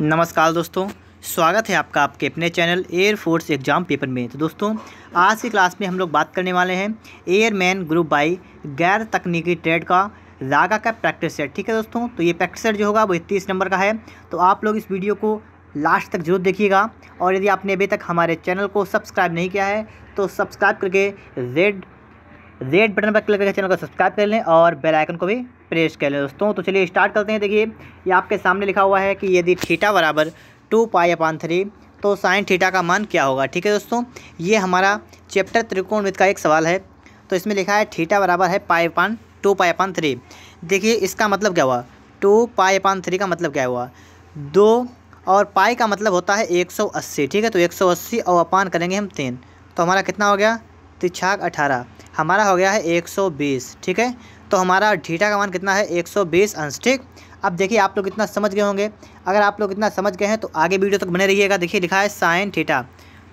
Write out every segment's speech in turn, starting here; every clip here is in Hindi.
नमस्कार दोस्तों स्वागत है आपका आपके अपने channel air force exam paper में तो दोस्तों आज की क्लास में हम लोग बात करने वाले हैं एयरमैन ग्रुप बाई गैर तकनीकी ट्रेड का रागा का प्रैक्टिस सेट ठीक है दोस्तों तो ये प्रैक्टिस सेट जो होगा वो इकतीस नंबर का है तो आप लोग इस वीडियो को लास्ट तक जरूर देखिएगा और यदि आपने अभी तक हमारे चैनल को सब्सक्राइब नहीं किया है तो सब्सक्राइब करके रेड रेड बटन पर क्लिक करके चैनल को सब्सक्राइब कर लें और बेल आइकन को भी प्रेस कर लें दोस्तों तो चलिए स्टार्ट करते हैं देखिए ये आपके सामने लिखा हुआ है कि यदि थीटा बराबर टू पाई अपान थ्री तो साइन थीटा का मान क्या होगा ठीक है दोस्तों ये हमारा चैप्टर त्रिकोण का एक सवाल है तो इसमें लिखा है थीटा बराबर है पाई upon two pi upon three देखिए इसका मतलब क्या हुआ टू पाई अपान थ्री का मतलब क्या हुआ दो और पाई का मतलब होता है 180 ठीक है तो 180 और अपान करेंगे हम तीन तो हमारा कितना हो गया तिछाक अठारह हमारा हो गया है 120 ठीक है तो हमारा ठीठा का मान कितना है 120 अंश ठीक अब देखिए आप लोग इतना समझ गए होंगे अगर आप लोग इतना समझ गए हैं तो आगे वीडियो तक तो बने रहिएगा देखिए लिखा है साइन ठीठा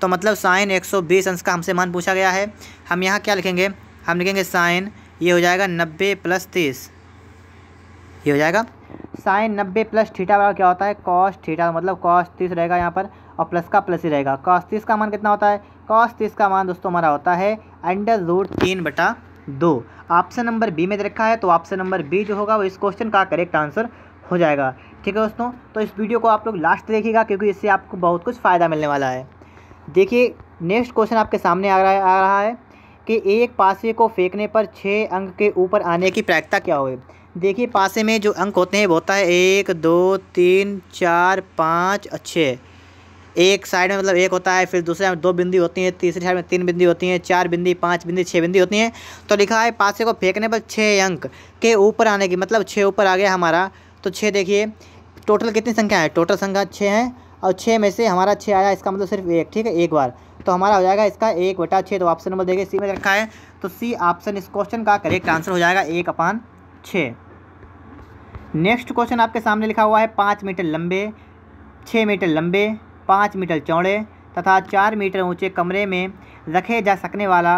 तो मतलब साइन 120 अंश का हमसे मान पूछा गया है हम यहाँ क्या लिखेंगे हम लिखेंगे साइन ये हो जाएगा नब्बे प्लस तीस ये हो जाएगा साइन नब्बे प्लस ठीठा वाला क्या होता है कॉस्ट ठीठा मतलब कॉस्ट तीस रहेगा यहाँ पर और प्लस का प्लस ही रहेगा कॉस्ट तीस का मान कितना होता है कॉस्ट इसका मान दोस्तों हमारा होता है अंडर रूट तीन बटा दो ऑप्शन नंबर बी में रखा है तो ऑप्शन नंबर बी जो होगा वो इस क्वेश्चन का करेक्ट आंसर हो जाएगा ठीक है दोस्तों तो इस वीडियो को आप लोग लास्ट देखिएगा क्योंकि इससे आपको बहुत कुछ फ़ायदा मिलने वाला है देखिए नेक्स्ट क्वेश्चन आपके सामने आ रहा है आ रहा है कि एक पासे को फेंकने पर छः अंक के ऊपर आने की प्रायिकता क्या होगी देखिए पासे में जो अंक होते हैं वो होता है एक दो तीन चार पाँच छः एक साइड में मतलब एक होता है फिर दूसरे में दो बिंदी होती है तीसरी साइड में तीन बिंदी होती है चार बिंदी पाँच बिंदी छः बिंदी होती हैं तो लिखा है पासे को फेंकने पर छः अंक के ऊपर आने की मतलब छः ऊपर आ गया हमारा तो छः देखिए टोटल कितनी संख्या है टोटल संख्या छः है और छः में से हमारा छः आया इसका मतलब सिर्फ एक ठीक है एक बार तो हमारा हो जाएगा इसका एक बटा छः तो ऑप्शन नंबर देखिए सी में रखा है तो सी ऑप्शन इस क्वेश्चन का करेक्ट आंसर हो जाएगा एक अपान छः नेक्स्ट क्वेश्चन आपके सामने लिखा हुआ है पाँच मीटर लंबे छः मीटर लंबे पाँच मीटर चौड़े तथा चार मीटर ऊंचे कमरे में रखे जा सकने वाला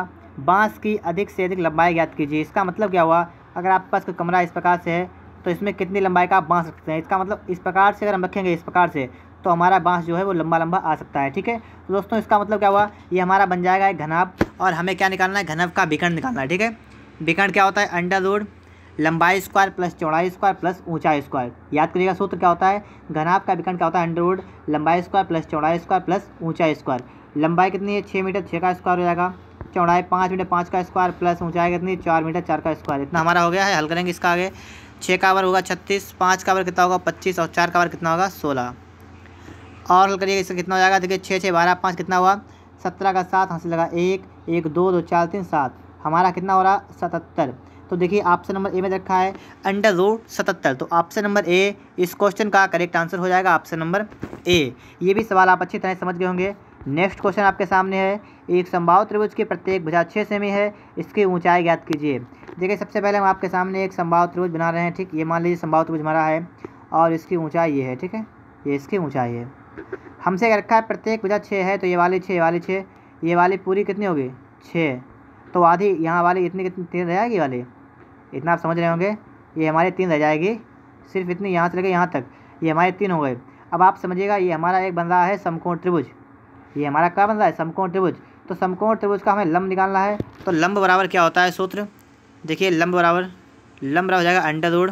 बांस की अधिक से अधिक लंबाई ज्ञात कीजिए इसका मतलब क्या हुआ अगर आपके पास कोई कमरा इस प्रकार से है तो इसमें कितनी लंबाई का आप बांस रख सकते हैं इसका मतलब इस प्रकार से अगर हम रखेंगे इस प्रकार से तो हमारा बांस जो है वो लंबा लंबा आ सकता है ठीक है तो दोस्तों इसका मतलब क्या हुआ ये हमारा बन जाएगा एक और हमें क्या निकालना है घनव का विकर्ण निकालना है ठीक है विकर्ण क्या होता है अंडर रूड लंबाई स्क्वायर प्लस चौड़ाई स्क्वायर प्लस ऊंचाई स्क्वायर याद करिएगा सूत्र क्या होता है घनाभ का विकर्ण क्या होता है अंडरवुड लंबाई स्क्वायर प्लस चौड़ाई स्क्वायर प्लस ऊंचाई स्क्वायर लंबाई कितनी है छः मीटर छः का स्क्वायर हो जाएगा चौड़ाई पाँच मीटर पाँच का स्क्वायर प्लस ऊंचाई कितनी चार मीटर चार का स्क्वायर इतना हमारा हो गया है हल करेंगे इसका आगे छः का आवर होगा छत्तीस पाँच का आवर कितना होगा पच्चीस और चार का आवर कितना होगा सोलह और हल करिएगा इसका कितना हो जाएगा देखिए छः छः बारह पाँच कितना हुआ सत्रह का सात हंसी लगा एक एक दो दो चार तीन सात हमारा कितना हो रहा सतहत्तर तो देखिए ऑप्शन नंबर ए में रखा है अंडर रूट सतहत्तर तो ऑप्शन नंबर ए इस क्वेश्चन का करेक्ट आंसर हो जाएगा ऑप्शन नंबर ए ये भी सवाल आप अच्छी तरह समझ गए होंगे नेक्स्ट क्वेश्चन आपके सामने है एक संभाव त्रिभुज की प्रत्येक भुजा छः सेमी है इसकी ऊंचाई ज्ञात कीजिए देखिए सबसे पहले हम आपके सामने एक संभाव त्रिभुज बना रहे हैं ठीक ये मान लीजिए संभाव त्रिभुज हमारा है और इसकी ऊंचाई ये है ठीक है ये इसकी ऊंचाई है हमसे रखा है प्रत्येक भुजा छः है तो ये वाली छः ये वाली छः ये वाली पूरी कितनी होगी छः तो आधी यहाँ वाले इतने कितनी तीन रह जाएगी वाले इतना आप समझ रहे होंगे ये हमारे तीन रह जाएगी सिर्फ इतनी यहाँ से लेकर यहाँ तक ये हमारे तीन हो गए अब आप समझिएगा ये हमारा एक बन रहा है समकोण त्रिभुज ये हमारा क्या बन रहा है समकोण त्रिभुज तो समकोण त्रिभुज का हमें लंब निकालना है तो लंब बराबर क्या होता है सूत्र देखिए लंब बराबर लंब बराबर हो जाएगा अंडर रोड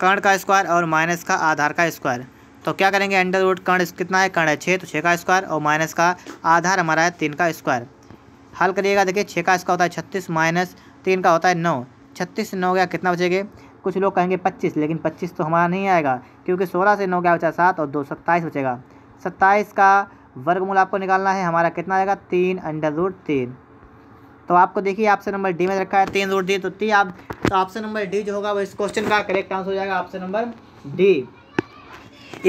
कर्ण का स्क्वायर और माइनस का आधार का स्क्वायर तो क्या करेंगे अंडर रूट कर्ण कितना है कर्ण है छः तो छः का स्क्वायर और माइनस का आधार हमारा है तीन का स्क्वायर हल करिएगा देखिए छः का इसका होता है छत्तीस माइनस तीन का होता है नौ छत्तीस नौ गया कितना बचेगा कुछ लोग कहेंगे पच्चीस लेकिन पच्चीस तो हमारा नहीं आएगा क्योंकि सोलह से नौ गया बचा सात और दो सत्ताईस बचेगा सत्ताईस का वर्गमूल आपको निकालना है हमारा कितना आएगा तीन अंडर रूट तीन तो आपको देखिए ऑप्शन नंबर डी में रखा है तीन रूट डी तो ती आप तो ऑप्शन नंबर डी जो होगा वो इस क्वेश्चन का करेक्ट आंसर हो जाएगा ऑप्शन नंबर डी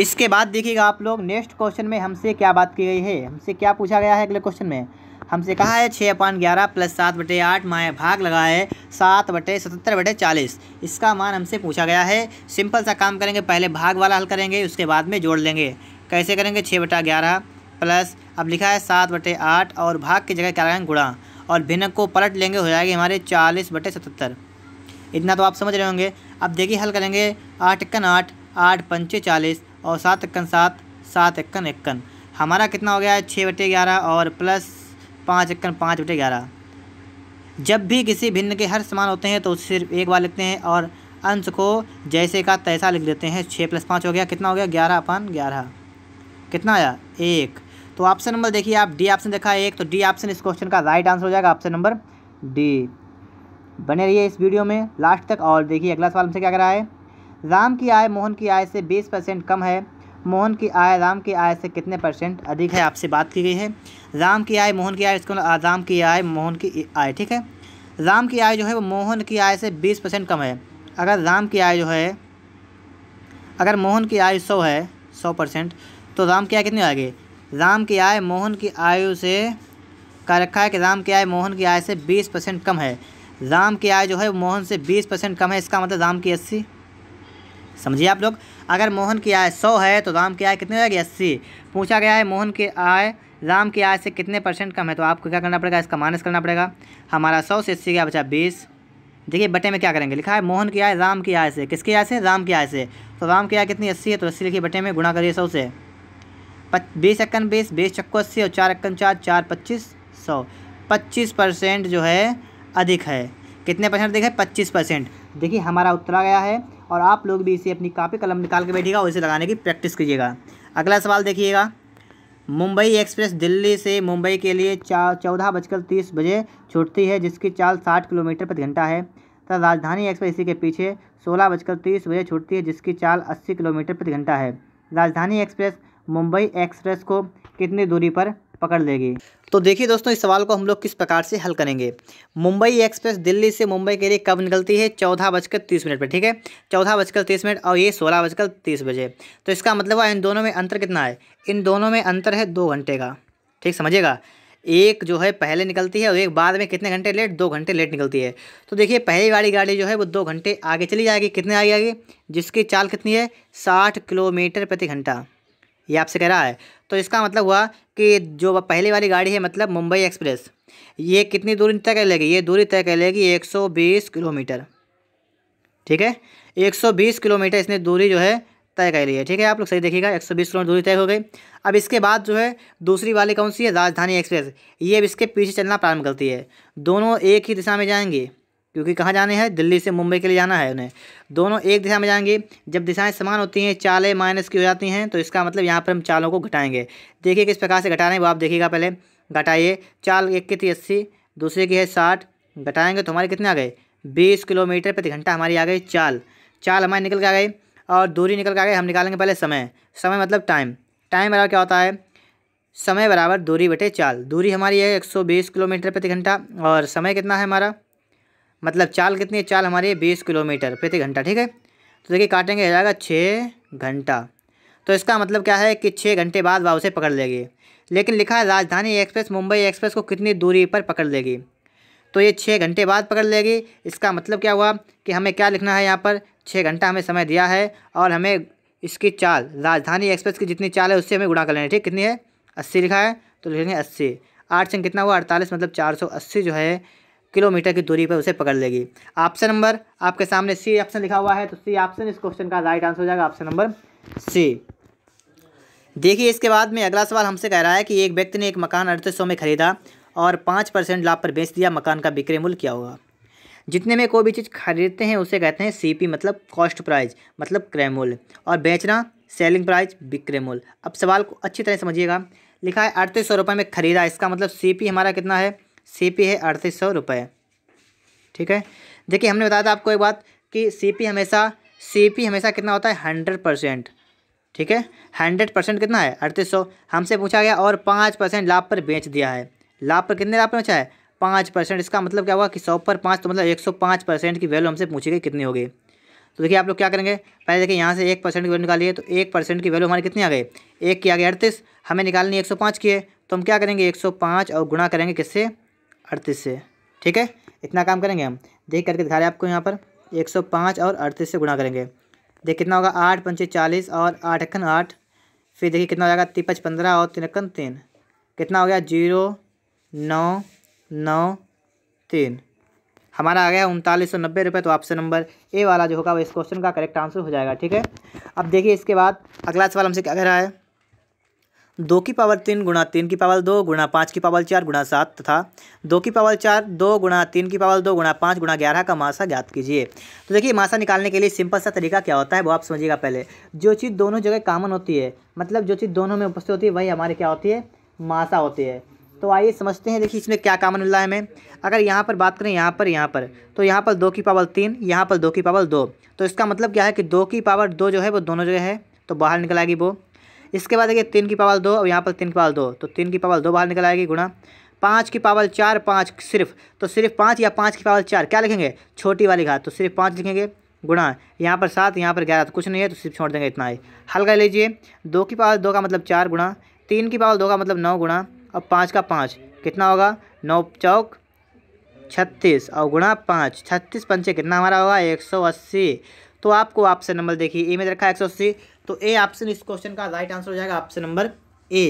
इसके बाद देखिएगा आप लोग नेक्स्ट क्वेश्चन में हमसे क्या बात की गई है हमसे क्या पूछा गया है अगले क्वेश्चन में हमसे कहा है छः अपान ग्यारह प्लस सात बटे आठ माए भाग लगा है सात बटे सतहत्तर बटे चालीस इसका मान हमसे पूछा गया है सिंपल सा काम करेंगे पहले भाग वाला हल करेंगे उसके बाद में जोड़ लेंगे कैसे करेंगे छः बटा ग्यारह प्लस अब लिखा है सात बटे आठ और भाग की जगह क्या लगाएंगे गुणा और भिनक को पलट लेंगे हो जाएगी हमारे चालीस बटे सतहत्तर इतना तो आप समझ रहे होंगे अब देखिए हल करेंगे आठ इक्कन आठ आठ पंचे चालीस और सात इक्कन सात सात इक्कन इक्कन हमारा कितना हो गया है छः बटे ग्यारह और प्लस पाँच इक्कन पाँच बटे ग्यारह जब भी किसी भिन्न के हर समान होते हैं तो उसे सिर्फ एक बार लिखते हैं और अंश को जैसे का तैसा लिख देते हैं छः प्लस पाँच हो गया कितना हो गया ग्यारह अपन ग्यारह कितना आया एक तो ऑप्शन नंबर देखिए आप डी ऑप्शन देखा एक तो डी ऑप्शन इस क्वेश्चन का राइट आंसर हो जाएगा ऑप्शन नंबर डी बने रहिए इस वीडियो में लास्ट तक और देखिए अगला सवाल हमसे क्या कर रहा है राम की आय मोहन की आय से बीस परसेंट कम है मोहन की आय राम की आय से कितने परसेंट अधिक है आपसे बात की गई है राम की आय मोहन की आय इसको राम की आय मोहन की आय ठीक है राम की आय जो है वो मोहन की आय से बीस परसेंट कम है अगर राम की आय जो है अगर मोहन की आय सौ है सौ परसेंट तो राम की आय कितनी आएगी राम की आय मोहन की आयु से कह रखा है कि राम की आय मोहन की आय से बीस परसेंट कम है राम की आय जो है मोहन से बीस परसेंट कम है इसका मतलब राम की अस्सी समझिए आप लोग अगर मोहन की आय सौ है तो राम की आय कितनी हो जाएगी अस्सी पूछा गया है मोहन की आय राम की आय से कितने परसेंट कम है तो आपको क्या करना पड़ेगा इसका माइनस करना पड़ेगा हमारा सौ से अस्सी गया बचा बीस देखिए बटे में क्या करेंगे लिखा है मोहन की आय राम की आय से किसकी आय से राम की आय से तो राम की आय कितनी अस्सी है तो अस्सी लिखिए बटे में गुणा करिए सौ से बीस इक्कन बीस बीस चक्को अस्सी और चार अक्कन चार चार पच्चीस सौ पच्चीस परसेंट जो है अधिक है कितने परसेंट देखे पच्चीस परसेंट देखिए हमारा उत्तर आ गया है और आप लोग भी इसे अपनी कापी कलम निकाल के बैठिएगा और इसे लगाने की प्रैक्टिस कीजिएगा अगला सवाल देखिएगा मुंबई एक्सप्रेस दिल्ली से मुंबई के लिए चा चौदह बजकर तीस बजे छूटती है जिसकी चाल साठ किलोमीटर प्रति घंटा है तथा राजधानी एक्सप्रेस इसी के पीछे सोलह बजकर तीस बजे छूटती है जिसकी चाल अस्सी किलोमीटर प्रति घंटा है राजधानी एक्सप्रेस मुंबई एक्सप्रेस को कितनी दूरी पर पकड़ लेगी तो देखिए दोस्तों इस सवाल को हम लोग किस प्रकार से हल करेंगे मुंबई एक्सप्रेस दिल्ली से मुंबई के लिए कब निकलती है चौदह बजकर तीस मिनट पर ठीक है चौदह बजकर तीस मिनट और ये सोलह बजकर तीस बजे तो इसका मतलब इन दोनों में अंतर कितना है इन दोनों में अंतर है दो घंटे का ठीक समझिएगा एक जो है पहले निकलती है और एक बाद में कितने घंटे लेट दो घंटे लेट निकलती है तो देखिए पहली वाली गाड़ी जो है वो दो घंटे आगे चली जाएगी कितने आगे आएगी जिसकी चाल कितनी है साठ किलोमीटर प्रति घंटा ये आपसे कह रहा है तो इसका मतलब हुआ कि जो पहली वाली गाड़ी है मतलब मुंबई एक्सप्रेस ये कितनी दूरी तय कर लेगी ये दूरी तय कर लेगी एक सौ बीस किलोमीटर ठीक है एक सौ बीस किलोमीटर इसने दूरी जो है तय कर ली है ठीक है आप लोग सही देखिएगा एक सौ बीस किलोमीटर दूरी तय हो गई अब इसके बाद जो है दूसरी वाली कौन सी है राजधानी एक्सप्रेस ये अब इसके पीछे चलना प्रारंभ करती है दोनों एक ही दिशा में जाएंगी क्योंकि कहाँ जाने हैं दिल्ली से मुंबई के लिए जाना है उन्हें दोनों एक दिशा में जाएंगे जब दिशाएं समान होती हैं चालें माइनस की हो जाती हैं तो इसका मतलब यहाँ पर हम चालों को घटाएंगे देखिए किस प्रकार से घटा रहे हैं वो आप देखिएगा पहले घटाइए चाल एक की थी अस्सी दूसरे की है साठ घटाएँगे तो हमारे कितने आ गए बीस किलोमीटर प्रति घंटा हमारी आ गई चाल चाल हमारी निकल के आ गई और दूरी निकल के आ गई हम निकालेंगे पहले समय समय मतलब टाइम टाइम बराबर क्या होता है समय बराबर दूरी बटे चाल दूरी हमारी है एक सौ बीस किलोमीटर प्रति घंटा और समय कितना है हमारा मतलब चाल कितनी है चाल हमारी बीस किलोमीटर प्रति घंटा ठीक है तो देखिए काटेंगे जाएगा छः घंटा तो इसका मतलब क्या है कि छः घंटे बाद वह उसे पकड़ लेगी लेकिन लिखा है राजधानी एक्सप्रेस मुंबई एक्सप्रेस को कितनी दूरी पर पकड़ लेगी तो ये छः घंटे बाद पकड़ लेगी इसका मतलब क्या हुआ कि हमें क्या लिखना है यहाँ पर छः घंटा हमें समय दिया है और हमें इसकी चाल राजधानी एक्सप्रेस की जितनी चाल है उससे हमें गुणा कर लेना है ठीक कितनी है अस्सी लिखा है तो लिखेंगे अस्सी आठ संग कितना हुआ अड़तालीस मतलब चार सौ अस्सी जो है किलोमीटर की दूरी पर उसे पकड़ लेगी ऑप्शन नंबर आपके सामने सी ऑप्शन लिखा हुआ है तो सी ऑप्शन इस क्वेश्चन का राइट आंसर हो जाएगा ऑप्शन नंबर सी देखिए इसके बाद में अगला सवाल हमसे कह रहा है कि एक व्यक्ति ने एक मकान अड़तीस सौ में खरीदा और पाँच परसेंट लाभ पर बेच दिया मकान का विक्रय मूल्य क्या होगा जितने में कोई भी चीज़ खरीदते हैं उसे कहते हैं सीपी मतलब कॉस्ट प्राइस मतलब क्रय मूल्य और बेचना सेलिंग प्राइस बिक्रय मूल्य अब सवाल को अच्छी तरह समझिएगा लिखा है अड़तीस सौ रुपये में खरीदा इसका मतलब सी हमारा कितना है सी पी है अड़तीस सौ रुपये ठीक है देखिए हमने बताया था आपको एक बात कि सी पी हमेशा सी पी हमेशा कितना होता है हंड्रेड परसेंट ठीक है हंड्रेड परसेंट कितना है अड़तीस सौ हमसे पूछा गया और पाँच परसेंट लाभ पर बेच दिया है लाभ पर कितने लाभ पहुँचा है पाँच परसेंट इसका मतलब क्या हुआ कि सौ पर पाँच तो मतलब एक सौ पाँच परसेंट की वैल्यू हमसे पूछी गई कितनी होगी तो देखिए आप लोग क्या करेंगे पहले देखिए यहाँ से एक परसेंट की वैल्यू निकालिए तो एक परसेंट की वैल्यू हमारी कितनी आ गई एक की आ गई अड़तीस हमें निकालनी एक सौ पाँच की है तो हम क्या करेंगे एक सौ पाँच और गुणा करेंगे किससे अड़तीस से ठीक है इतना काम करेंगे हम देख करके दिखा रहे हैं आपको यहाँ पर एक सौ पाँच और अड़तीस से गुणा करेंगे देख कितना होगा आठ पंचे चालीस और आठ अक्खन आठ फिर देखिए कितना हो जाएगा तिपच पंद्रह और तीन अक्खन तीन कितना हो गया जीरो नौ नौ तीन हमारा आ गया उनतालीस सौ नब्बे रुपये तो ऑप्शन नंबर ए वाला जो होगा वो इस क्वेश्चन का करेक्ट आंसर हो जाएगा ठीक है अब देखिए इसके बाद अगला सवाल हमसे क्या कह रहा है दो की पावर तीन गुणा तीन की पावर दो गुणा पाँच की पावर चार गुणा सात तथा दो की पावर चार दो गुणा तीन की पावर दो गुणा पाँच गुणा ग्यारह का मासा ज्ञात कीजिए तो देखिए मासा निकालने के लिए सिंपल सा तरीका क्या होता है वो आप समझिएगा पहले जो चीज़ दोनों जगह कामन होती है मतलब जो चीज़ दोनों में उपस्थित होती है वही हमारे क्या होती है मासा होती है तो आइए समझते हैं देखिए इसमें क्या कामन मिल रहा है हमें अगर यहाँ पर बात करें यहाँ पर यहाँ पर तो यहाँ पर दो की पावर तीन यहाँ पर दो की पावर दो तो इसका मतलब क्या है कि दो की पावर दो जो है वो दोनों जगह है तो बाहर निकल आएगी वो इसके बाद देखिए तीन की पावल दो और यहाँ पर तीन की पावल दो तो तीन की पावल दो बाहर निकल आएगी गुणा पाँच की पावल चार पाँच सिर्फ तो सिर्फ पाँच या पाँच की पावल चार क्या लिखेंगे छोटी वाली घात तो सिर्फ पाँच लिखेंगे गुणा यहाँ पर सात यहाँ पर ग्यारह तो कुछ नहीं है तो सिर्फ छोड़ देंगे इतना ही हल कर लीजिए दो की पावल दो का मतलब चार गुणा तीन की पावल दो का मतलब नौ गुणा और पाँच का पाँच कितना होगा नौ चौक छत्तीस और गुणा पाँच छत्तीस पंचे कितना हमारा होगा एक सौ अस्सी तो आपको ऑप्शन नंबर देखिए ए में रखा है एक तो ए ऑप्शन इस क्वेश्चन का राइट आंसर हो जाएगा ऑप्शन नंबर ए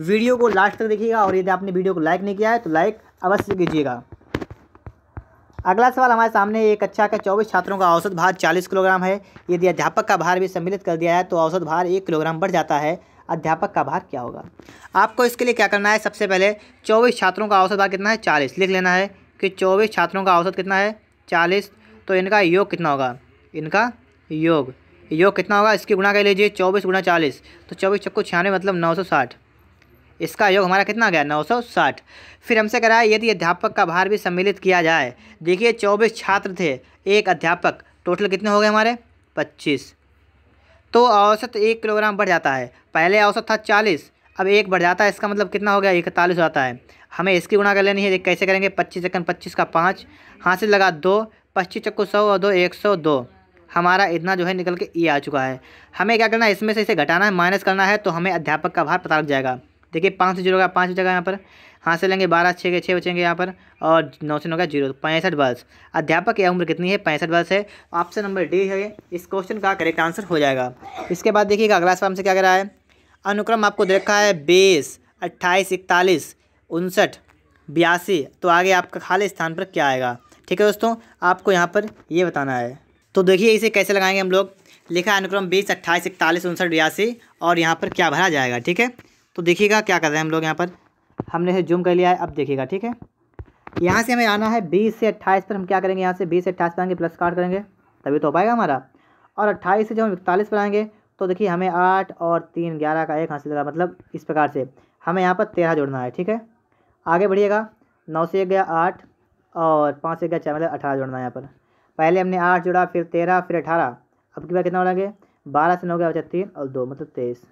वीडियो को लास्ट तक देखिएगा और यदि आपने वीडियो को लाइक नहीं किया है तो लाइक अवश्य कीजिएगा अगला सवाल हमारे सामने एक कक्षा अच्छा का चौबीस छात्रों का औसत भार चालीस किलोग्राम है यदि अध्यापक का भार भी सम्मिलित कर दिया है तो औसत भार एक किलोग्राम बढ़ जाता है अध्यापक का भार क्या होगा आपको इसके लिए क्या करना है सबसे पहले चौबीस छात्रों का औसत भार कितना है चालीस लिख लेना है कि चौबीस छात्रों का औसत कितना है चालीस तो इनका योग कितना होगा इनका योग योग कितना होगा इसकी गुणा कर लीजिए चौबीस गुणा चालीस तो चौबीस छक्को छियानवे मतलब नौ सौ साठ इसका योग हमारा कितना आ गया नौ सौ साठ फिर हमसे कराए यदि अध्यापक का भार भी सम्मिलित किया जाए देखिए चौबीस छात्र थे एक अध्यापक टोटल कितने हो गए हमारे पच्चीस तो औसत एक किलोग्राम बढ़ जाता है पहले औसत था चालीस अब एक बढ़ जाता है इसका मतलब कितना हो गया इकतालीस हो जाता है हमें इसकी गुणा कर लेनी है कैसे करेंगे पच्चीस एक पच्चीस का पाँच हाथ से लगा दो पच्चीस चक्को सौ और दो एक सौ दो हमारा इतना जो है निकल के ई e आ चुका है हमें क्या करना है इसमें से इसे घटाना है माइनस करना है तो हमें अध्यापक का भार पता लग जाएगा देखिए पाँच से जीरो का पाँच बचेगा यहाँ पर हाँ से लेंगे बारह छः के छः बचेंगे यहाँ पर और नौ से नौ का जीरो पैंसठ वर्ष अध्यापक की उम्र कितनी है पैंसठ वर्ष है ऑप्शन नंबर डी है इस क्वेश्चन का करेक्ट आंसर हो जाएगा इसके बाद देखिएगा अगला सवाल हमसे क्या कर रहा है अनुक्रम आपको देखा है बीस अट्ठाईस इकतालीस उनसठ बयासी तो आगे आपका खाली स्थान पर क्या आएगा ठीक है दोस्तों आपको यहाँ पर ये बताना है तो देखिए इसे कैसे लगाएंगे हम लोग लिखा अनुक्रम बीस अट्ठाईस इकतालीस उनसठ बयासी और यहाँ पर क्या भरा जाएगा ठीक है तो देखिएगा क्या कर रहे हैं हम लोग यहाँ पर हमने इसे जूम कर लिया है अब देखिएगा ठीक है यहाँ से हमें आना है बीस से अट्ठाईस पर हम क्या करेंगे यहाँ से बीस से अट्ठाईस पर आएंगे प्लस कार्ड करेंगे तभी तो हो पाएगा हमारा और अट्ठाईस से जब हम इकतालीस पर आएंगे तो देखिए हमें आठ और तीन ग्यारह का एक हासिल करा मतलब इस प्रकार से हमें यहाँ पर तेरह जोड़ना है ठीक है आगे बढ़िएगा नौ से एक गया आठ और पाँच से एक गया चार मतलब अठारह जोड़ना है यहाँ पर पहले हमने आठ जोड़ा फिर तेरह फिर अठारह अब की बार कितना हो लगे बारह से नौ गया बचा तीन और दो मतलब तेईस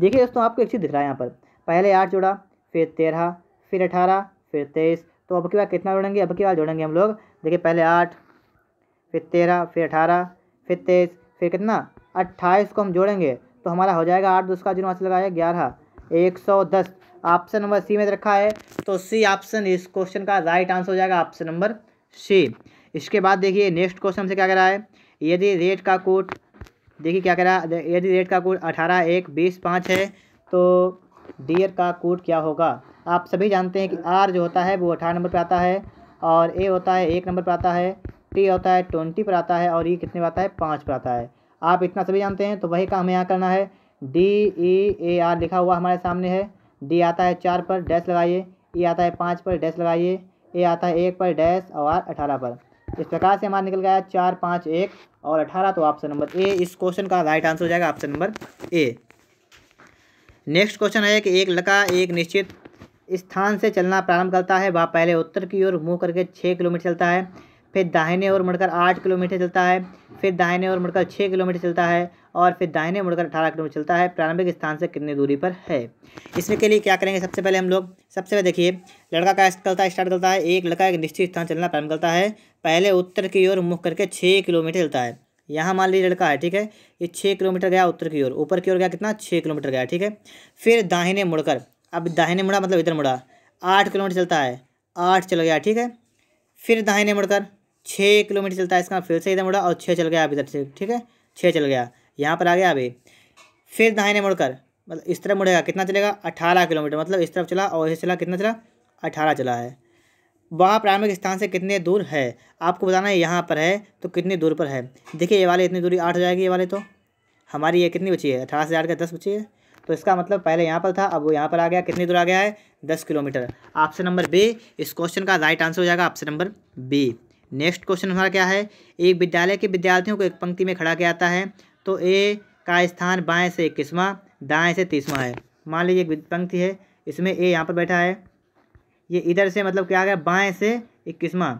देखिए दोस्तों आपको एक चीज़ दिख रहा है यहाँ पर पहले आठ जोड़ा फिर तेरह फिर अठारह फिर तेईस तो अब की बार कितना जोड़ेंगे अब की बार जोड़ेंगे हम लोग देखिए पहले आठ फिर तेरह फिर अठारह फिर तेईस फिर कितना अट्ठाईस को हम जोड़ेंगे तो हमारा हो जाएगा आठ का जिनों से लगाया ग्यारह एक सौ दस ऑप्शन नंबर सी में रखा है तो सी ऑप्शन इस क्वेश्चन का राइट आंसर हो जाएगा ऑप्शन नंबर सी इसके बाद देखिए नेक्स्ट क्वेश्चन से क्या कह रहा है यदि रेट का कोट देखिए क्या कह रहा है यदि रेट का कोट अठारह एक बीस पाँच है तो डियर का कोट क्या होगा आप सभी जानते हैं कि आर जो होता है वो अठारह नंबर पर आता है और ए होता है एक नंबर पर आता है टी होता है ट्वेंटी पर आता है और ई कितने पर आता है पाँच पर आता है आप इतना सभी जानते हैं तो वही काम हमें यहाँ करना है डी ई ए आर लिखा हुआ हमारे सामने है डी आता है चार पर डैश लगाइए ई e आता है पाँच पर डैश लगाइए ए आता है एक पर डैश और आर अठारह पर इस प्रकार से हमारा निकल गया चार पाँच एक और अठारह तो ऑप्शन नंबर ए इस क्वेश्चन का राइट आंसर हो जाएगा option number A next question है कि एक लड़का एक निश्चित स्थान से चलना प्रारंभ करता है वह पहले उत्तर की ओर मुँह करके छः किलोमीटर चलता है फिर दाहिने ओर मुड़कर आठ किलोमीटर चलता है फिर दाहिने ओर मुड़कर छः किलोमीटर चलता है और फिर दाहिने मुड़कर अठारह किलोमीटर चलता है प्रारंभिक स्थान से कितनी दूरी पर है इसमें के लिए क्या करेंगे सबसे पहले हम लोग सबसे पहले देखिए लड़का का चलता स्टार्ट करता है एक लड़का एक निश्चित स्थान चलना प्रारंभ करता है पहले उत्तर की ओर मुख करके छः किलोमीटर चलता है यहाँ मान लीजिए लड़का है ठीक है ये छः किलोमीटर गया उत्तर की ओर ऊपर की ओर गया कितना छः किलोमीटर गया ठीक है फिर दाहिने मुड़कर अब दाहिने मुड़ा मतलब इधर मुड़ा आठ किलोमीटर चलता है आठ चल गया ठीक है फिर दाहिने मुड़कर छः किलोमीटर चलता है इसका फिर से इधर मुड़ा और छः चल गया अभी इधर से ठीक है छः चल गया यहाँ पर आ गया अभी फिर दाहिने मुड़कर मतलब इस तरफ मुड़ेगा कितना चलेगा अठारह किलोमीटर मतलब इस तरफ चला और इसे चला कितना चला अठारह चला है वह प्रारंभिक स्थान से कितने दूर है आपको बताना है यहाँ पर है तो कितनी दूर पर है देखिए ये वाले इतनी दूरी आठ हो जाएगी ये वाले तो हमारी ये कितनी बची है अठारह से आठ का दस बची है तो इसका मतलब पहले यहाँ पर था अब वो यहाँ पर आ गया कितनी दूर आ गया है दस किलोमीटर ऑप्शन नंबर बी इस क्वेश्चन का राइट आंसर हो जाएगा option number B next question हमारा क्या है एक विद्यालय के विद्यार्थियों को एक पंक्ति में खड़ा किया जाता है तो ए का स्थान बाएँ से इक्कीसवा दाएँ से तीसवा है मान लीजिए एक पंक्ति है इसमें ए यहाँ पर बैठा है ये इधर से मतलब क्या आ गया बाएँ से इक्कीसवा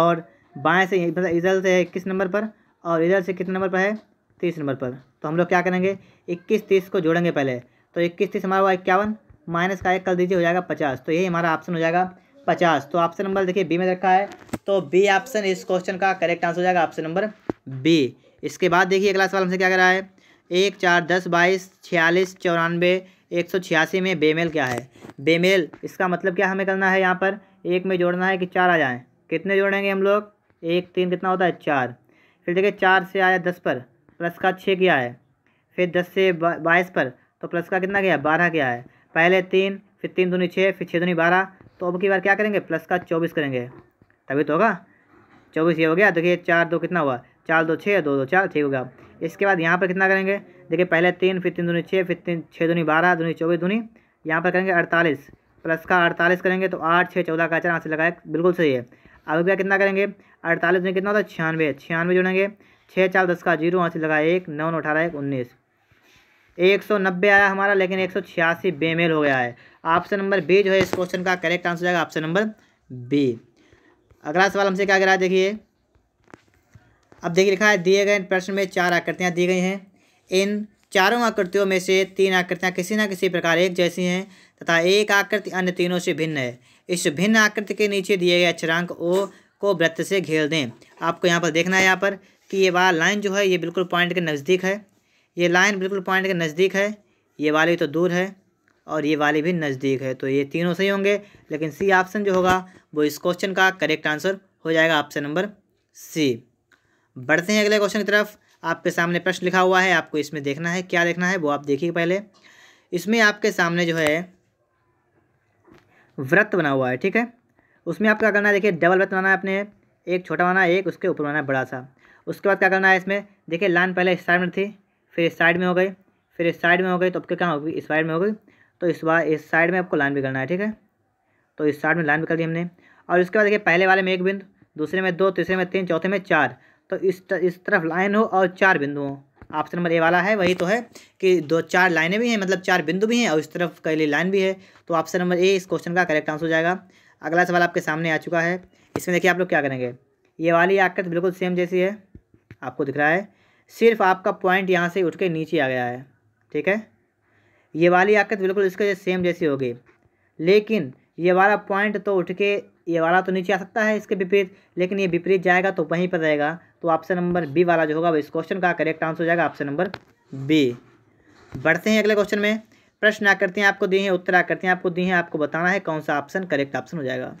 और बाएँ से मतलब इधर से इक्कीस नंबर पर और इधर से कितने नंबर पर है तीस नंबर पर तो हम लोग क्या करेंगे इक्कीस तीस को जोड़ेंगे पहले तो इक्कीस तीस हमारा हुआ इक्यावन माइनस का एक कर दीजिए हो जाएगा पचास तो यही हमारा ऑप्शन हो जाएगा पचास तो ऑप्शन नंबर देखिए बी में रखा है तो बी ऑप्शन इस क्वेश्चन का करेक्ट आंसर हो जाएगा ऑप्शन नंबर बी इसके बाद देखिए अगला सवाल हमसे क्या कर रहा है एक चार दस बाईस छियालीस चौरानवे एक सौ छियासी में बेमेल क्या है बेमेल इसका मतलब क्या हमें करना है यहाँ पर एक में जोड़ना है कि चार आ जाएँ कितने जोड़ेंगे हम लोग एक तीन कितना होता है चार फिर देखिए चार से आया दस पर प्लस का छः किया है फिर दस से बाईस पर तो प्लस का कितना गया बारह क्या है पहले तीन फिर तीन दूनी छः फिर छः दूनी बारह तो अब की बार क्या करेंगे प्लस का चौबीस करेंगे तभी तो होगा चौबीस ये हो गया देखिए चार दो कितना हुआ चार दो छः दो दो चार ठीक होगा इसके बाद यहाँ पर कितना करेंगे देखिए पहले तीन फिर तीन दूनी छः फिर तीन छः दूनी बारह दूनी चौबीस दूनी यहाँ पर करेंगे अड़तालीस प्लस का अड़तालीस करेंगे तो आठ छः चौदह का चार आंसर लगाए बिल्कुल सही है अब क्या कितना करेंगे अड़तालीस दूनी कितना होता है छियानवे छियानवे जुड़ेंगे छः चार दस का जीरो आंसर लगाए एक नौ अठारह एक उन्नीस एक सौ नब्बे आया हमारा लेकिन एक सौ छियासी बेमेल हो गया है ऑप्शन नंबर बी जो है इस क्वेश्चन का करेक्ट आंसर जाएगा ऑप्शन नंबर बी अगला सवाल हमसे क्या करा देखिए अब देखिए लिखा है दिए गए प्रश्न में चार आकृतियाँ दी गई हैं इन चारों आकृतियों में से तीन आकृतियाँ किसी न किसी प्रकार एक जैसी हैं तथा एक आकृति अन्य तीनों से भिन्न है इस भिन्न आकृति के नीचे दिए गए अक्षरांक ओ को वृत्त से घेर दें आपको यहाँ पर देखना है यहाँ पर कि ये वाला लाइन जो है ये बिल्कुल पॉइंट के नज़दीक है ये लाइन बिल्कुल पॉइंट के नज़दीक है ये वाली तो दूर है और ये वाले भी नज़दीक है तो ये तीनों सही होंगे लेकिन सी ऑप्शन जो होगा वो इस क्वेश्चन का करेक्ट आंसर हो जाएगा ऑप्शन नंबर सी बढ़ते हैं अगले क्वेश्चन की तरफ आपके सामने प्रश्न लिखा हुआ है आपको इसमें देखना है क्या देखना है वो आप देखिए पहले इसमें आपके सामने जो है व्रत बना हुआ है ठीक है उसमें आपका करना है देखिए डबल व्रत बनाना है अपने एक छोटा बनाना है एक उसके ऊपर बनाना है बड़ा सा उसके बाद क्या करना है इसमें देखिए लाइन पहले इस साइड में थी फिर इस साइड में हो गई फिर इस साइड में हो गई तो अब क्या होगी इस साइड में हो गई तो इस बार इस साइड में आपको लाइन भी करना है ठीक है तो इस साइड में लाइन भी कर दी हमने और इसके बाद देखिए पहले वाले में एक बिंदु दूसरे में दो तीसरे में तीन चौथे में चार तो इस तर, इस तरफ लाइन हो और चार बिंदु हो ऑप्शन नंबर ए वाला है वही तो है कि दो चार लाइनें भी हैं मतलब चार बिंदु भी हैं और इस तरफ के लिए लाइन भी है तो ऑप्शन नंबर ए इस क्वेश्चन का करेक्ट आंसर हो जाएगा अगला सवाल आपके सामने आ चुका है इसमें देखिए आप लोग क्या करेंगे ये वाली आकृत बिल्कुल सेम जैसी है आपको दिख रहा है सिर्फ आपका पॉइंट यहाँ से उठ के नीचे आ गया है ठीक है ये वाली आकृति बिल्कुल इसके सेम जैसी होगी लेकिन ये वाला पॉइंट तो उठ के ये वाला तो नीचे आ सकता है इसके विपरीत लेकिन ये विपरीत जाएगा तो वहीं पर रहेगा तो ऑप्शन नंबर बी वाला जो होगा वो इस क्वेश्चन का करेक्ट आंसर हो जाएगा ऑप्शन नंबर बी बढ़ते हैं अगले क्वेश्चन में प्रश्न हैं आपको दी हैं उत्तर हैं आपको दी हैं आपको बताना है कौन सा ऑप्शन करेक्ट ऑप्शन हो जाएगा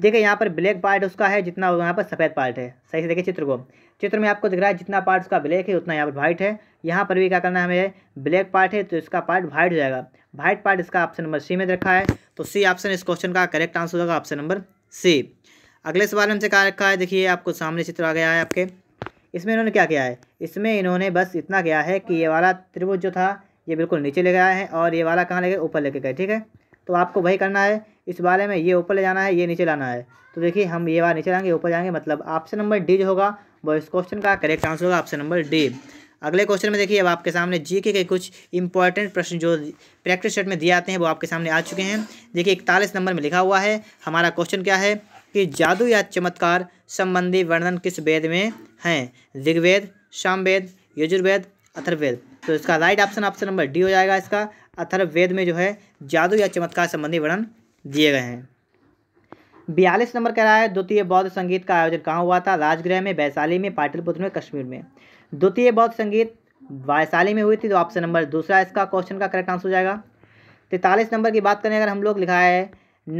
देखिए यहाँ पर ब्लैक पार्ट उसका है जितना यहाँ पर सफ़ेद पार्ट है सही से देखिए चित्र को चित्र में आपको दिख रहा है जितना पार्ट उसका ब्लैक है उतना यहाँ पर वाइट है यहाँ पर भी क्या करना है हमें ब्लैक पार्ट है तो इसका पार्ट वाइट हो जाएगा वाइट पार्ट इसका ऑप्शन नंबर सी में रखा है तो सी ऑप्शन इस क्वेश्चन का करेक्ट आंसर होगा ऑप्शन नंबर सी अगले सवाल में हमसे क्या रखा है देखिए आपको सामने चित्र आ गया है आपके इसमें इन्होंने क्या किया है इसमें इन्होंने बस इतना किया है कि ये वाला त्रिभुज जो था ये बिल्कुल नीचे ले गया है और ये वाला कहाँ ले गए ऊपर लेके गए ठीक है तो आपको वही करना है इस वाले में ये ऊपर ले जाना है ये नीचे लाना है तो देखिए हम ये वाला नीचे लाएंगे ऊपर जाएंगे मतलब ऑप्शन नंबर डी जो होगा वो इस क्वेश्चन का करेक्ट आंसर होगा ऑप्शन नंबर डी अगले क्वेश्चन में देखिए अब आपके सामने जीके के कुछ इंपॉर्टेंट प्रश्न जो प्रैक्टिस सेट में दिए आते हैं वो आपके सामने आ चुके हैं देखिए इकतालीस नंबर में लिखा हुआ है हमारा क्वेश्चन क्या है कि जादू या चमत्कार संबंधी वर्णन किस वेद में हैं ऋग्वेद सामवेद यजुर्वेद अथर्वेद तो इसका right option option number D हो जाएगा इसका अथर्वेद में जो है जादू या चमत्कार संबंधी वर्णन दिए गए हैं बयालीस नंबर कह रहा है द्वितीय बौद्ध संगीत का आयोजन कहाँ हुआ था राजगृह में वैशाली में पाटलिपुत्र में कश्मीर में द्वितीय बौद्ध संगीत वायशाली में हुई थी तो ऑप्शन नंबर दूसरा इसका क्वेश्चन का करेक्ट आंसर हो जाएगा तैतालीस नंबर की बात करें अगर हम लोग लिखा है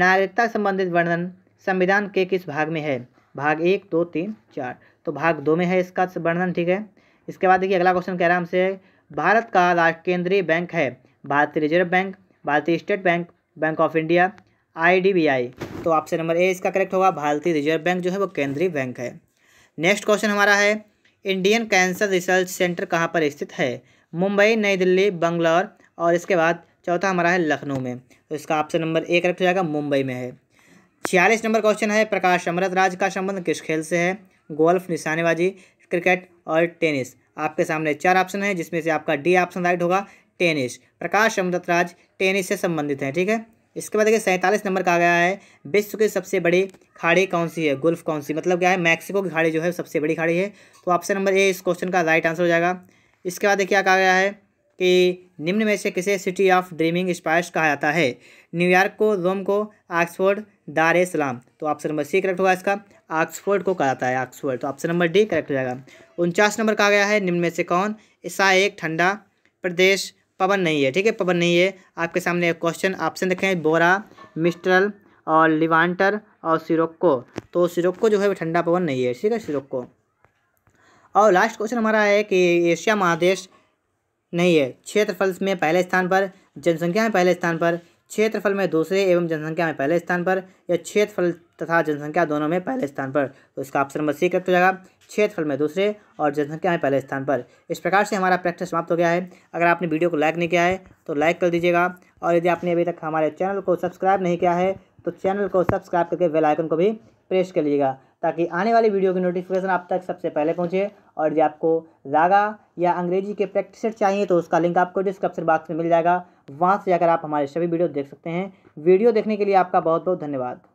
नागरिकता संबंधित वर्णन संविधान के किस भाग में है भाग एक दो तीन चार तो भाग दो में है इसका वर्णन ठीक है इसके बाद देखिए अगला क्वेश्चन कह रहा है हमसे भारत का राष्ट्र केंद्रीय बैंक है भारतीय रिजर्व बैंक भारतीय state bank bank of India IDBI तो ऑप्शन नंबर ए इसका करेक्ट होगा भारतीय रिजर्व बैंक जो है वो केंद्रीय बैंक है नेक्स्ट क्वेश्चन हमारा है इंडियन कैंसर रिसर्च सेंटर कहाँ पर स्थित है मुंबई नई दिल्ली बंगलौर और इसके बाद चौथा हमारा है लखनऊ में तो इसका ऑप्शन नंबर एक रखा जाएगा मुंबई में है छियालीस नंबर क्वेश्चन है प्रकाश अमृत राज का संबंध किस खेल से है गोल्फ निशानेबाजी क्रिकेट और टेनिस आपके सामने चार ऑप्शन है जिसमें से आपका डी ऑप्शन राइट होगा tennis Prakash Amritraj tennis से संबंधित है ठीक है इसके बाद देखिए सैंतालीस नंबर का गया है विश्व के सबसे बड़े खाड़ी कौन सी है गुल्फ कौन सी मतलब क्या है मैक्सिको की खाड़ी जो है सबसे बड़ी खाड़ी है तो ऑप्शन नंबर ए इस क्वेश्चन का राइट आंसर हो जाएगा इसके बाद देखिए क्या कहा गया है कि निम्न में से किसे सिटी ऑफ ड्रीमिंग स्पाइस कहा जाता है न्यूयॉर्क को रोम को ऑक्सफोर्ड दार ए तो ऑप्शन नंबर सी करेक्ट होगा इसका ऑक्सफोर्ड को कहा जाता है ऑक्सफोर्ड तो ऑप्शन नंबर डी करेक्ट हो जाएगा उनचास नंबर कहा गया है निम्न में से कौन ईसा एक ठंडा प्रदेश पवन नहीं है ठीक है पवन नहीं है आपके सामने एक क्वेश्चन ऑप्शन देखें बोरा मिस्ट्रल और लिवान्टर और सिरोक्को तो सिरोक्को जो है वो ठंडा पवन नहीं है ठीक है सिरोक्को और लास्ट क्वेश्चन हमारा है कि एशिया महादेश नहीं है क्षेत्रफल में पहले स्थान पर जनसंख्या में पहले स्थान पर क्षेत्रफल में दूसरे एवं जनसंख्या में पहले स्थान पर या क्षेत्रफल तथा जनसंख्या दोनों में पहले स्थान पर तो इसका ऑप्शन नंबर सी करेक्ट हो जाएगा क्षेत्रफल में दूसरे और जनसंख्या में पहले स्थान पर इस प्रकार से हमारा प्रैक्टिस समाप्त हो गया है अगर आपने वीडियो को लाइक नहीं किया है तो लाइक कर दीजिएगा और यदि आपने अभी तक हमारे चैनल को सब्सक्राइब नहीं किया है तो चैनल को सब्सक्राइब करके बेल आइकन को भी प्रेस कर लीजिएगा ताकि आने वाली वीडियो की नोटिफिकेशन आप तक सबसे पहले पहुँचे और यदि आपको रागा या अंग्रेजी के प्रैक्टिस चाहिए तो उसका लिंक आपको डिस्क्रिप्शन बॉक्स में मिल जाएगा वहाँ से जाकर आप हमारे सभी वीडियो देख सकते हैं वीडियो देखने के लिए आपका बहुत बहुत धन्यवाद